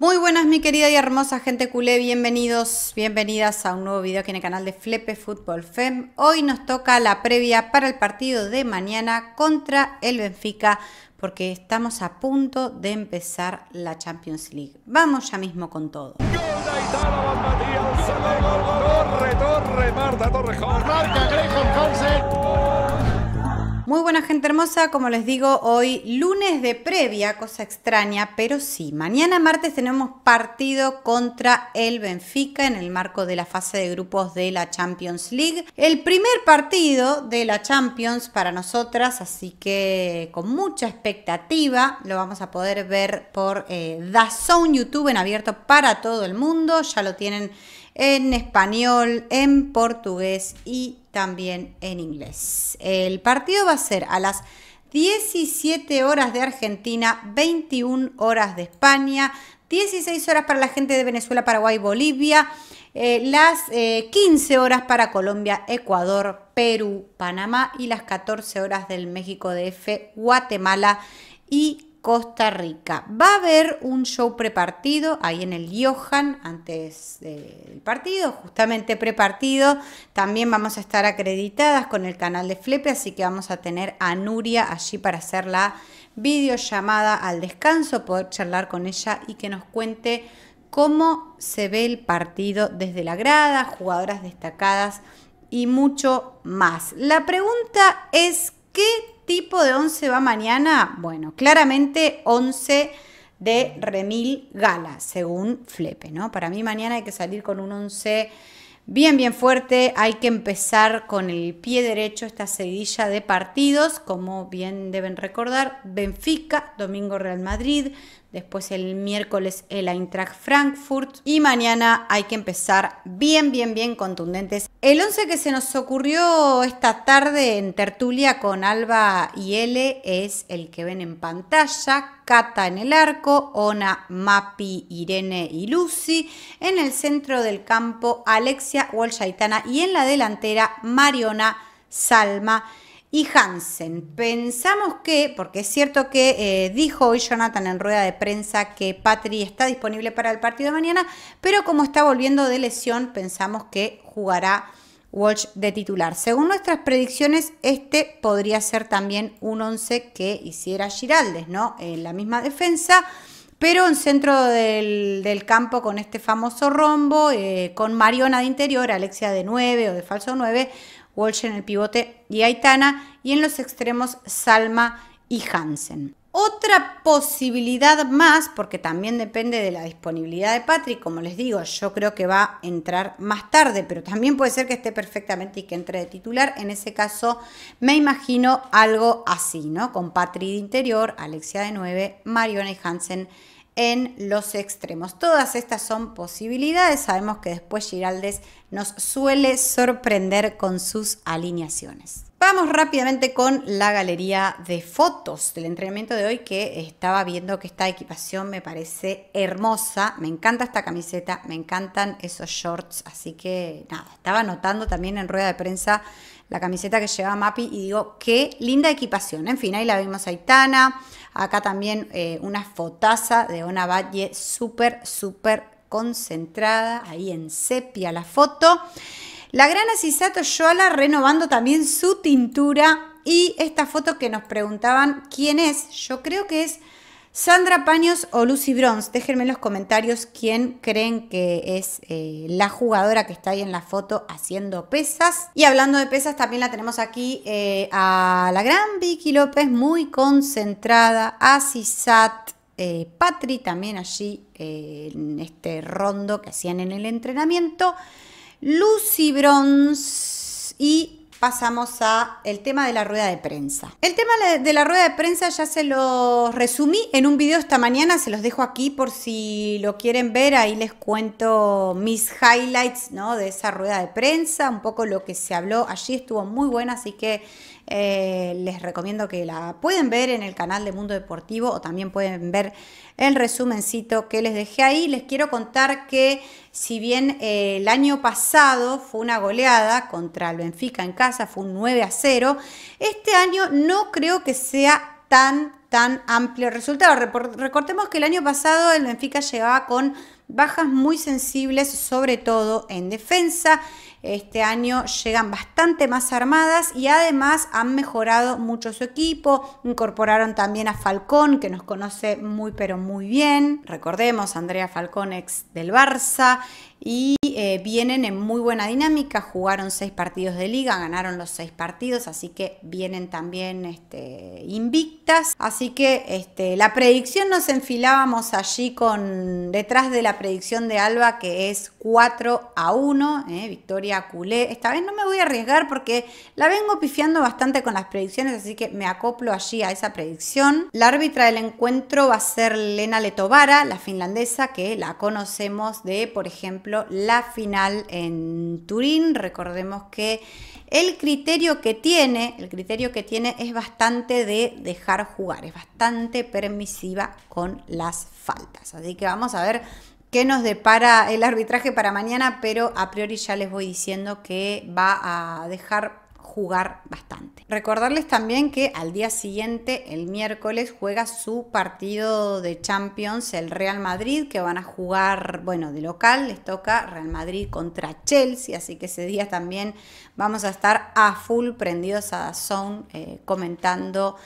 Muy buenas mi querida y hermosa gente culé, bienvenidos, bienvenidas a un nuevo video aquí en el canal de Flepe Fútbol Fem. Hoy nos toca la previa para el partido de mañana contra el Benfica porque estamos a punto de empezar la Champions League. Vamos ya mismo con todo. Marta muy buena gente hermosa, como les digo, hoy lunes de previa, cosa extraña, pero sí, mañana martes tenemos partido contra el Benfica en el marco de la fase de grupos de la Champions League. El primer partido de la Champions para nosotras, así que con mucha expectativa lo vamos a poder ver por The eh, DAZN YouTube en abierto para todo el mundo, ya lo tienen en español, en portugués y también en inglés. El partido va a ser a las 17 horas de Argentina, 21 horas de España, 16 horas para la gente de Venezuela, Paraguay, Bolivia, eh, las 15 eh, horas para Colombia, Ecuador, Perú, Panamá y las 14 horas del México DF, Guatemala y Costa Rica. Va a haber un show prepartido ahí en el Johan antes del partido, justamente prepartido. También vamos a estar acreditadas con el canal de Flepe, así que vamos a tener a Nuria allí para hacer la videollamada al descanso, poder charlar con ella y que nos cuente cómo se ve el partido desde la grada, jugadoras destacadas y mucho más. La pregunta es, ¿qué tipo de once va mañana? Bueno, claramente 11 de Remil Gala, según Flepe, ¿no? Para mí mañana hay que salir con un 11 bien, bien fuerte, hay que empezar con el pie derecho esta seguidilla de partidos, como bien deben recordar, Benfica, domingo Real Madrid, Después el miércoles el Eintracht Frankfurt. Y mañana hay que empezar bien, bien, bien contundentes. El 11 que se nos ocurrió esta tarde en tertulia con Alba y L es el que ven en pantalla. Cata en el arco, Ona, Mapi, Irene y Lucy. En el centro del campo, Alexia Walshaitana. Y en la delantera, Mariona Salma y Hansen. Pensamos que, porque es cierto que eh, dijo hoy Jonathan en rueda de prensa que Patri está disponible para el partido de mañana, pero como está volviendo de lesión, pensamos que jugará Walsh de titular. Según nuestras predicciones, este podría ser también un 11 que hiciera Giraldes, ¿no? En la misma defensa. Pero en centro del, campo con este famoso rombo, eh, con Mariona de interior, Alexia de 9 o de falso 9, Walsh en el pivote y Aitana, y en los extremos Salma y Hansen. Otra posibilidad más, porque también depende de la disponibilidad de Patrick, como les digo, yo creo que va a entrar más tarde, pero también puede ser que esté perfectamente y que entre de titular. En ese caso, me imagino algo así, ¿no? Con Patrick de interior, Alexia de 9, Mariona y Hansen en los extremos. Todas estas son posibilidades. Sabemos que después Giraldes nos suele sorprender con sus alineaciones. Vamos rápidamente con la galería de fotos del entrenamiento de hoy que estaba viendo que esta equipación me parece hermosa. Me encanta esta camiseta, me encantan esos shorts. Así que nada, estaba notando también en rueda de prensa la camiseta que lleva Mapi y digo, qué linda equipación. En fin, ahí la vimos a Itana. Acá también eh, una fotaza de una Valle súper, súper concentrada. Ahí en sepia la foto. La gran Asisato Yola renovando también su tintura. Y esta foto que nos preguntaban quién es, yo creo que es Sandra Paños o Lucy Brons, déjenme en los comentarios quién creen que es eh, la jugadora que está ahí en la foto haciendo pesas. Y hablando de pesas, también la tenemos aquí eh, a la gran Vicky López, muy concentrada, Asisat, eh, Patri también allí eh, en este rondo que hacían en el entrenamiento, Lucy Bronze y pasamos a el tema de la rueda de prensa. El tema de la rueda de prensa ya se lo resumí en un video esta mañana, se los dejo aquí por si lo quieren ver, ahí les cuento mis highlights, ¿no? de esa rueda de prensa, un poco lo que se habló allí estuvo muy buena, así que eh, les recomiendo que la pueden ver en el canal de Mundo Deportivo o también pueden ver el resumencito que les dejé ahí. Les quiero contar que si bien eh, el año pasado fue una goleada contra el Benfica en casa, fue un 9 a 0, este año no creo que sea tan, tan amplio el resultado. Recordemos que el año pasado el Benfica llegaba con bajas muy sensibles, sobre todo en defensa. Este año llegan bastante más armadas y además han mejorado mucho su equipo. Incorporaron también a Falcón, que nos conoce muy pero muy bien. Recordemos, Andrea Falcón, ex del Barça. Y eh, vienen en muy buena dinámica, jugaron seis partidos de liga, ganaron los seis partidos, así que vienen también este, invictas. Así que este, la predicción nos enfilábamos allí con detrás de la predicción de Alba que es 4 a 1, eh, victoria culé. Esta vez no me voy a arriesgar porque la vengo pifiando bastante con las predicciones, así que me acoplo allí a esa predicción. La árbitra del encuentro va a ser Lena Letovara, la finlandesa que la conocemos de, por ejemplo, la final en Turín. Recordemos que el criterio que tiene, el criterio que tiene es bastante de dejar jugar, es bastante permisiva con las faltas. Así que vamos a ver qué nos depara el arbitraje para mañana, pero a priori ya les voy diciendo que va a dejar jugar bastante. Recordarles también que al día siguiente, el miércoles, juega su partido de Champions, el Real Madrid, que van a jugar, bueno, de local, les toca Real Madrid contra Chelsea, así que ese día también vamos a estar a full prendidos a Dazón eh, comentando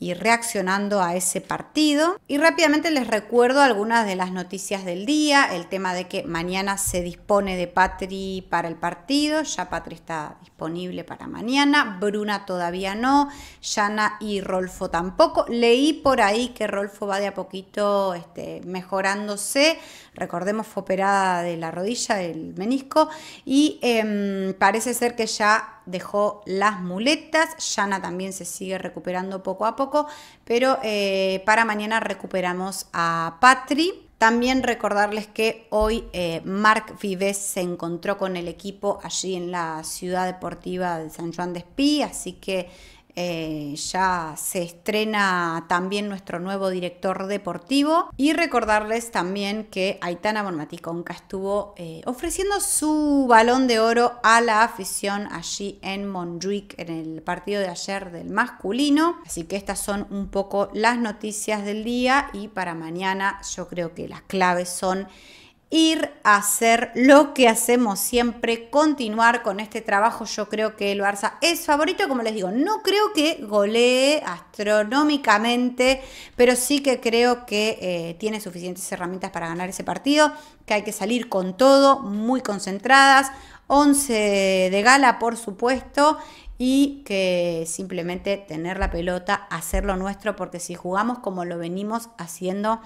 y reaccionando a ese partido. Y rápidamente les recuerdo algunas de las noticias del día, el tema de que mañana se dispone de Patri para el partido, ya Patri está disponible para mañana, Bruna todavía no, Yana y Rolfo tampoco. Leí por ahí que Rolfo va de a poquito este, mejorándose, recordemos fue operada de la rodilla, del menisco, y em, parece ser que ya dejó las muletas, Yana también se sigue recuperando poco a poco, pero eh, para mañana recuperamos a Patri. También recordarles que hoy Mark eh, Marc Vives se encontró con el equipo allí en la ciudad deportiva de San Juan de Espí, así que eh, ya se estrena también nuestro nuevo director deportivo y recordarles también que Aitana Conca estuvo eh, ofreciendo su balón de oro a la afición allí en Montjuic en el partido de ayer del masculino así que estas son un poco las noticias del día y para mañana yo creo que las claves son ir a hacer lo que hacemos siempre, continuar con este trabajo. Yo creo que el Barça es favorito, como les digo, no creo que golee astronómicamente, pero sí que creo que eh, tiene suficientes herramientas para ganar ese partido, que hay que salir con todo, muy concentradas. 11 de gala, por supuesto, y que simplemente tener la pelota, hacerlo nuestro, porque si jugamos como lo venimos haciendo,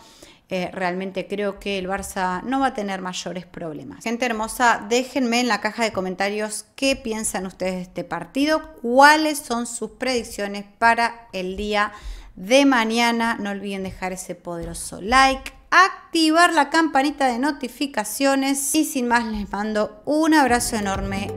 eh, realmente creo que el Barça no va a tener mayores problemas. Gente hermosa, déjenme en la caja de comentarios qué piensan ustedes de este partido, cuáles son sus predicciones para el día de mañana. No olviden dejar ese poderoso like, activar la campanita de notificaciones y sin más les mando un abrazo enorme.